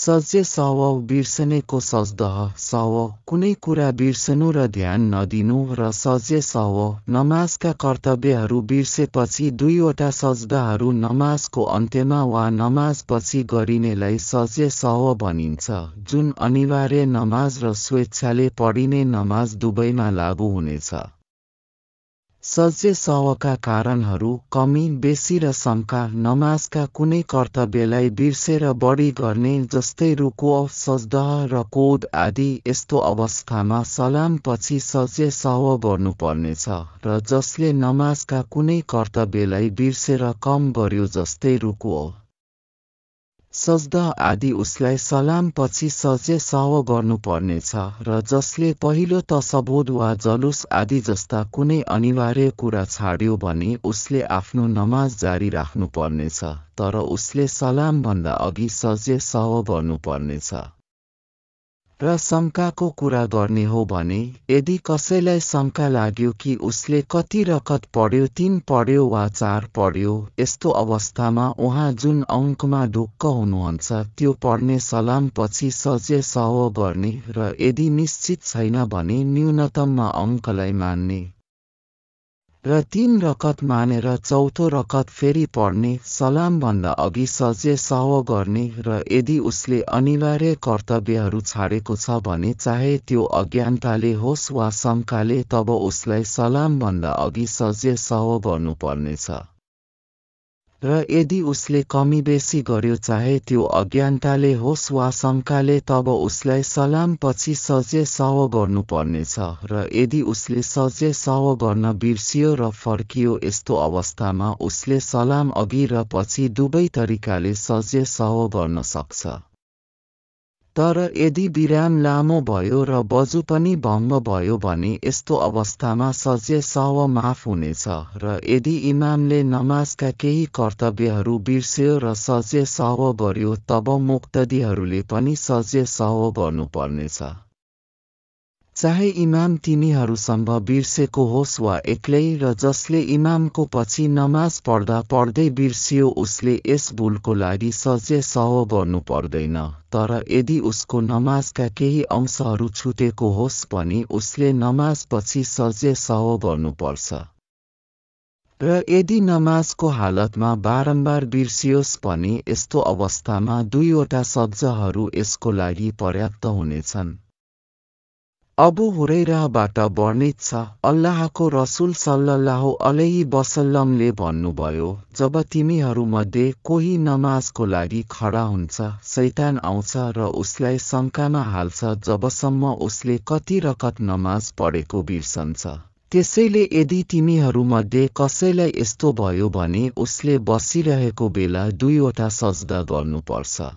सज्य सव बिर्सनेको सजदह सव कुनै कुरा बिर्सनु र ध्यान नदिनु र सज्य सव नमाजका कर्तव्यहरू बिर्सेपछि दुईवटा सजदाहरू नमाजको अन्त्यमा वा नमाजपछि गरिनेलाई सज्य सव भनिन्छ जुन अनिवार्य नमाज र स्वेच्छाले पढिने नमाज दुवैमा लागू हुनेछ सहका कारणहरू कमी बेसी र शङ्का नमाजका कुनै कर्तव्यलाई बिर्सेर बढी गर्ने जस्तै रुको सजदह र कोद आदि यस्तो अवस्थामा सलामपछि सावा सह गर्नुपर्नेछ र जसले नमाजका कुनै कर्तव्यलाई बिर्सेर कम गर्यो जस्तै रुको सजदा आदि उसलाई सलामपछि सजे साव गर्नुपर्नेछ र जसले पहिलो तसबोध वा जलुस आदि जस्ता कुनै अनिवार्य कुरा छाड्यो भने उसले आफ्नो नमाज जारी राख्नुपर्नेछ तर उसले सलामभन्दा अघि सजे साव गर्नुपर्नेछ र शङ्काको कुरा गर्ने हो भने यदि कसैलाई शङ्का लाग्यो कि उसले कति रकत पढ्यो तिन पढ्यो वा चार पढ्यो यस्तो अवस्थामा उहाँ जुन अङ्कमा ढुक्क हुनुहुन्छ त्यो पढ्ने सलामपछि सजे सह गर्ने र यदि निश्चित छैन भने न्यूनतममा अङ्कलाई मान्ने र तीन रकत मानेर चौथो रकत फेरि पढ्ने सलामभन्दा अघि सजे सह गर्ने र यदि उसले अनिवार्य कर्तव्यहरू छाडेको छ भने चाहे त्यो अज्ञानताले होस् वा शङ्काले तब उसलाई सलामभन्दा अघि सजे सह गर्नुपर्नेछ र यदि उसले कमी बेसी गर्यो चाहे त्यो अज्ञानताले होस् वा शङ्काले तब उसलाई सलामपछि सजे सव गर्नुपर्नेछ र यदि उसले सजे सव गर्न बिर्सियो र फर्कियो यस्तो अवस्थामा उसले सलाम अघि र पछि दुवै तरिकाले सजे सव गर्न सक्छ तर यदि विराम लामो भयो र बजु पनि भङ्ग भयो भने यस्तो अवस्थामा सजे सव माफ हुनेछ र यदि इमामले नमाजका केही कर्तव्यहरू बिर्स्यो र सजे सव गर्यो तब मुक्तदीहरूले पनि सजे सव गर्नुपर्नेछ चाहे इमाम तिमीहरूसँग बिर्सेको होस् वा एक्लै र जसले इमामको पछि नमाज पढ्दा पढ्दै बिर्सियो उसले यस भुलको लागि सजे सह गर्नु पर्दैन तर यदि उसको नमाजका केही अंशहरू छुटेको होस् भने उसले नमाज पछि सजे सह गर्नुपर्छ र यदि नमाजको हालतमा बारम्बार बिर्सियोस् भने यस्तो अवस्थामा दुईवटा शब्दहरू यसको लागि पर्याप्त हुनेछन् अबु हुरैराबाट वर्णित छ अल्लाहको रसुल सल्लाह अलै वसल्लमले भन्नुभयो जब तिमीहरूमध्ये कोही नमाजको लागि खडा हुन्छ सैतान आउँछ र उसलाई शङ्कामा हाल्छ जबसम्म उसले कति रकत नमाज पढेको बिर्सन्छ त्यसैले यदि तिमीहरूमध्ये कसैलाई यस्तो भयो भने उसले बसिरहेको बेला दुईवटा सजदा गर्नुपर्छ